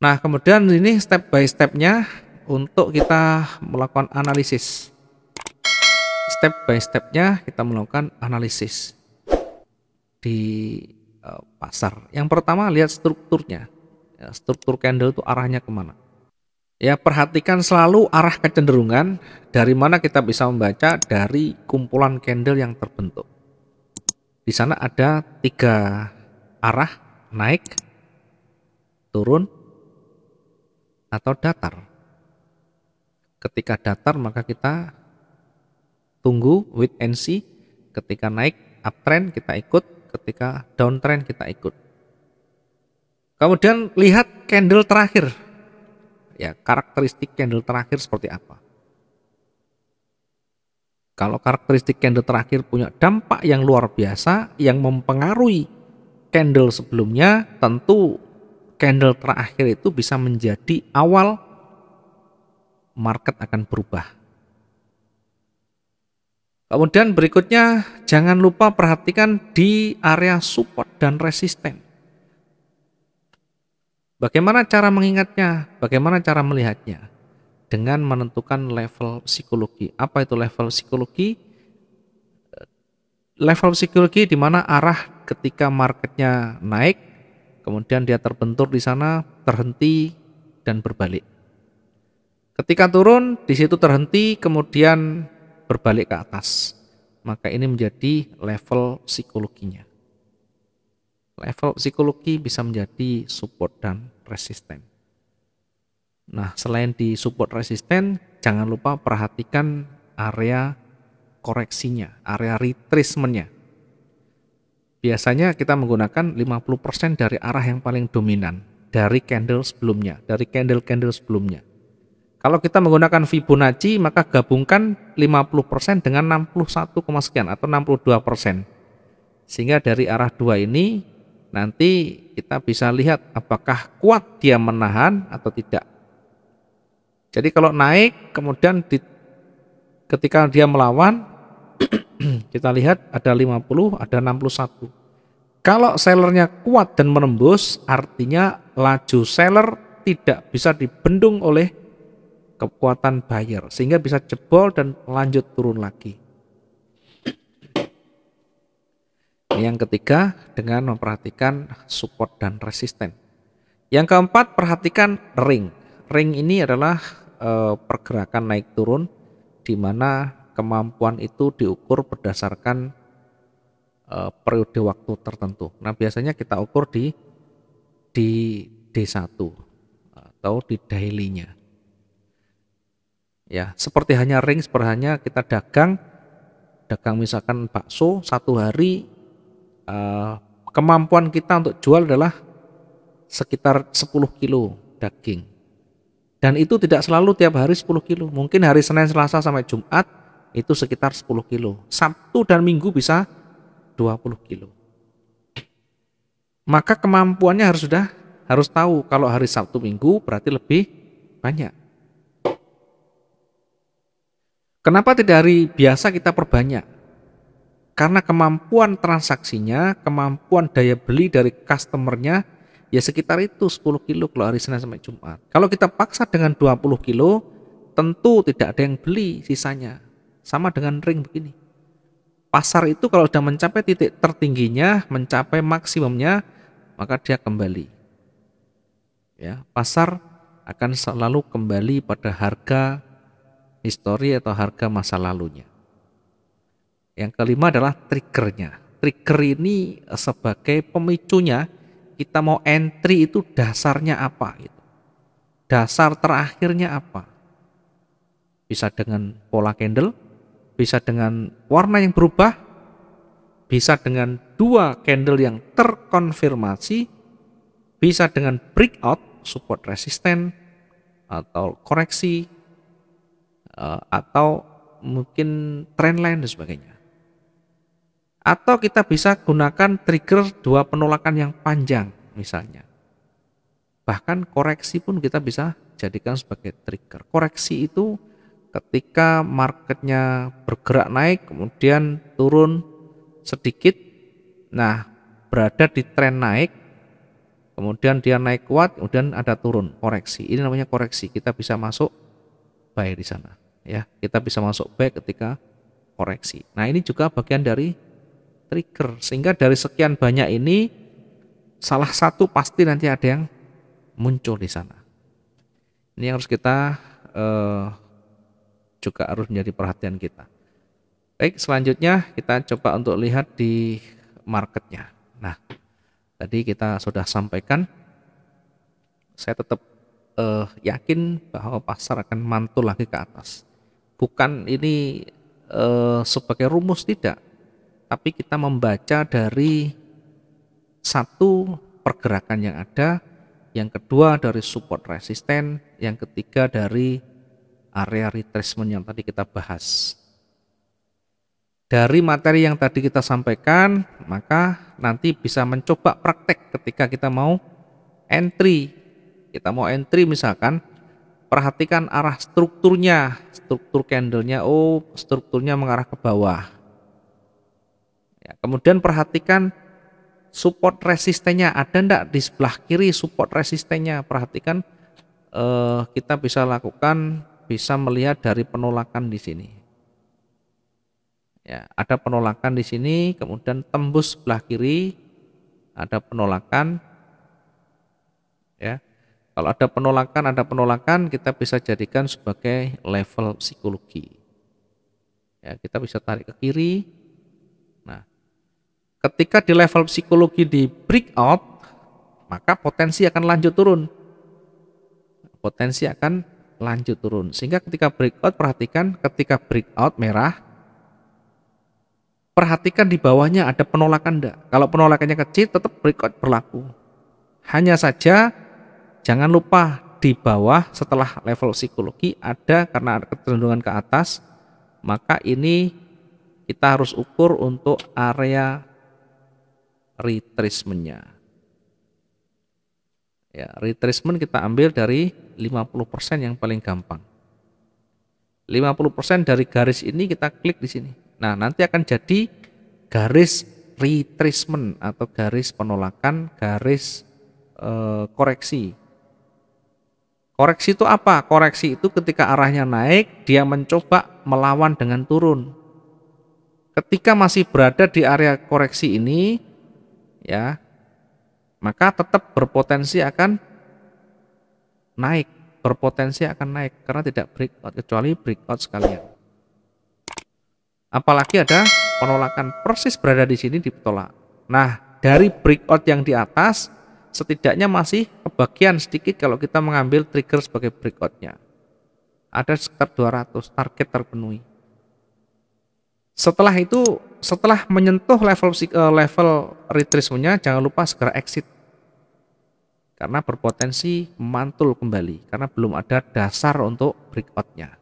Nah, kemudian ini step by stepnya untuk kita melakukan analisis. Step by stepnya kita melakukan analisis di e, pasar. Yang pertama lihat strukturnya, ya, struktur candle itu arahnya kemana. Ya perhatikan selalu arah kecenderungan dari mana kita bisa membaca dari kumpulan candle yang terbentuk. Di sana ada tiga arah naik, turun, atau datar. Ketika datar maka kita tunggu wait and see. Ketika naik uptrend kita ikut, ketika downtrend kita ikut. Kemudian lihat candle terakhir. Ya, karakteristik candle terakhir seperti apa? Kalau karakteristik candle terakhir punya dampak yang luar biasa yang mempengaruhi candle sebelumnya, tentu candle terakhir itu bisa menjadi awal market akan berubah. Kemudian berikutnya jangan lupa perhatikan di area support dan resisten. Bagaimana cara mengingatnya? Bagaimana cara melihatnya? Dengan menentukan level psikologi. Apa itu level psikologi? Level psikologi di mana arah ketika marketnya naik Kemudian dia terbentur di sana, terhenti dan berbalik. Ketika turun di situ terhenti, kemudian berbalik ke atas. Maka ini menjadi level psikologinya. Level psikologi bisa menjadi support dan resisten. Nah, selain di support resisten, jangan lupa perhatikan area koreksinya, area retracementnya. Biasanya kita menggunakan 50% dari arah yang paling dominan dari candle sebelumnya, dari candle-candle sebelumnya. Kalau kita menggunakan Fibonacci, maka gabungkan 50% dengan 61, sekian atau 62%. Sehingga dari arah dua ini nanti kita bisa lihat apakah kuat dia menahan atau tidak. Jadi kalau naik kemudian di, ketika dia melawan kita lihat ada 50, ada 61. Kalau sellernya kuat dan menembus, artinya laju seller tidak bisa dibendung oleh kekuatan buyer, sehingga bisa jebol dan lanjut turun lagi. Yang ketiga, dengan memperhatikan support dan resisten. Yang keempat, perhatikan ring. Ring ini adalah eh, pergerakan naik turun, di mana kemampuan itu diukur berdasarkan e, periode waktu tertentu. Nah, biasanya kita ukur di di D1 atau di daily-nya. Ya, seperti hanya ring, seperti hanya kita dagang, dagang misalkan bakso satu hari e, kemampuan kita untuk jual adalah sekitar 10 kilo daging. Dan itu tidak selalu tiap hari 10 kilo. Mungkin hari Senin, Selasa sampai Jumat itu sekitar 10 kilo. Sabtu dan Minggu bisa 20 kilo. Maka kemampuannya harus sudah harus tahu kalau hari Sabtu Minggu berarti lebih banyak. Kenapa tidak hari biasa kita perbanyak? Karena kemampuan transaksinya, kemampuan daya beli dari customernya ya sekitar itu 10 kilo kalau hari Senin sampai Jumat. Kalau kita paksa dengan 20 kilo, tentu tidak ada yang beli sisanya. Sama dengan ring begini. Pasar itu kalau sudah mencapai titik tertingginya, mencapai maksimumnya, maka dia kembali. Ya, pasar akan selalu kembali pada harga histori atau harga masa lalunya. Yang kelima adalah triggernya. Trigger ini eh, sebagai pemicunya kita mau entry itu dasarnya apa gitu. Dasar terakhirnya apa? Bisa dengan pola candle, bisa dengan warna yang berubah, bisa dengan dua candle yang terkonfirmasi, bisa dengan breakout, support resisten, atau koreksi, eh, atau mungkin trendline dan sebagainya. Atau kita bisa gunakan trigger dua penolakan yang panjang misalnya. Bahkan koreksi pun kita bisa jadikan sebagai trigger. Koreksi itu ketika marketnya bergerak naik kemudian turun sedikit nah berada di tren naik kemudian dia naik kuat kemudian ada turun koreksi ini namanya koreksi kita bisa masuk buy di sana ya kita bisa masuk buy ketika koreksi nah ini juga bagian dari trigger sehingga dari sekian banyak ini salah satu pasti nanti ada yang muncul di sana ini yang harus kita uh, juga harus menjadi perhatian kita. Baik, selanjutnya kita coba untuk lihat di marketnya. Nah, tadi kita sudah sampaikan, saya tetap eh, yakin bahwa pasar akan mantul lagi ke atas. Bukan ini eh, sebagai rumus tidak, tapi kita membaca dari satu pergerakan yang ada, yang kedua dari support resisten, yang ketiga dari area retracement yang tadi kita bahas. Dari materi yang tadi kita sampaikan, maka nanti bisa mencoba praktek ketika kita mau entry. Kita mau entry misalkan, perhatikan arah strukturnya, struktur candlenya, oh strukturnya mengarah ke bawah. Ya, kemudian perhatikan support resistennya, ada enggak di sebelah kiri support resistennya, perhatikan eh, kita bisa lakukan bisa melihat dari penolakan di sini. Ya, ada penolakan di sini, kemudian tembus sebelah kiri, ada penolakan. Ya, kalau ada penolakan, ada penolakan, kita bisa jadikan sebagai level psikologi. Ya, kita bisa tarik ke kiri. Nah, ketika di level psikologi di breakout, maka potensi akan lanjut turun. Potensi akan lanjut turun. Sehingga ketika breakout perhatikan ketika breakout merah perhatikan di bawahnya ada penolakan enggak. Kalau penolakannya kecil tetap breakout berlaku. Hanya saja jangan lupa di bawah setelah level psikologi ada karena ada kecenderungan ke atas maka ini kita harus ukur untuk area retracementnya. Ya, retracement kita ambil dari 50% yang paling gampang. 50% dari garis ini kita klik di sini. Nah, nanti akan jadi garis retracement atau garis penolakan, garis e, koreksi. Koreksi itu apa? Koreksi itu ketika arahnya naik, dia mencoba melawan dengan turun. Ketika masih berada di area koreksi ini, ya maka tetap berpotensi akan naik, berpotensi akan naik karena tidak breakout kecuali breakout sekalian. Apalagi ada penolakan persis berada di sini ditolak. Nah, dari breakout yang di atas setidaknya masih kebagian sedikit kalau kita mengambil trigger sebagai breakoutnya. Ada sekitar 200 target terpenuhi. Setelah itu, setelah menyentuh level eh, level retracementnya, jangan lupa segera exit karena berpotensi mantul kembali karena belum ada dasar untuk breakoutnya.